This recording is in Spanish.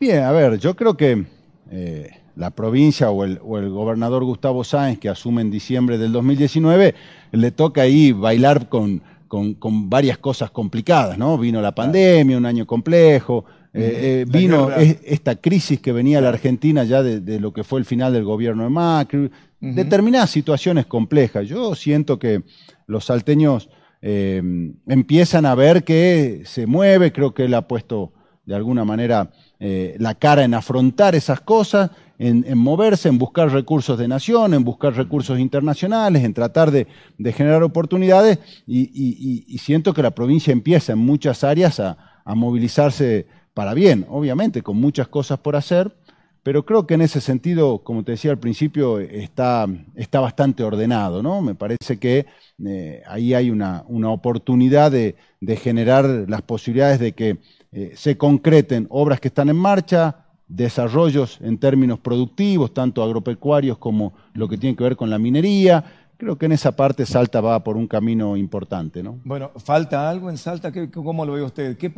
Bien, a ver, yo creo que eh, la provincia o el, gobernador Gustavo Sáenz, que asume en diciembre del 2019, le toca ahí bailar con, varias cosas complicadas, ¿no? Vino la pandemia, un año complejo, eh, eh, vino esta crisis que venía a la Argentina ya de, lo que fue el final del gobierno de Macri, determinadas situaciones complejas. Yo siento que los salteños Em, empiezan a ver que se mueve, creo que él ha puesto de alguna manera eh, la cara en afrontar esas cosas, en, moverse, en buscar recursos de nación, en buscar recursos internacionales, en tratar de, generar oportunidades y, siento que la provincia empieza en muchas áreas a movilizarse para bien, obviamente, con muchas cosas por hacer, pero creo que en ese sentido, como te decía al principio, está, está bastante ordenado, ¿no? Me parece que eh, ahí hay una, una oportunidad de, generar las posibilidades de que eh, se concreten obras que están en marcha, desarrollos en términos productivos, tanto agropecuarios como lo que tiene que ver con la minería. Creo que en esa parte Salta va por un camino importante, ¿no? Bueno, ¿falta algo en Salta? ¿Cómo lo ve usted? ¿Qué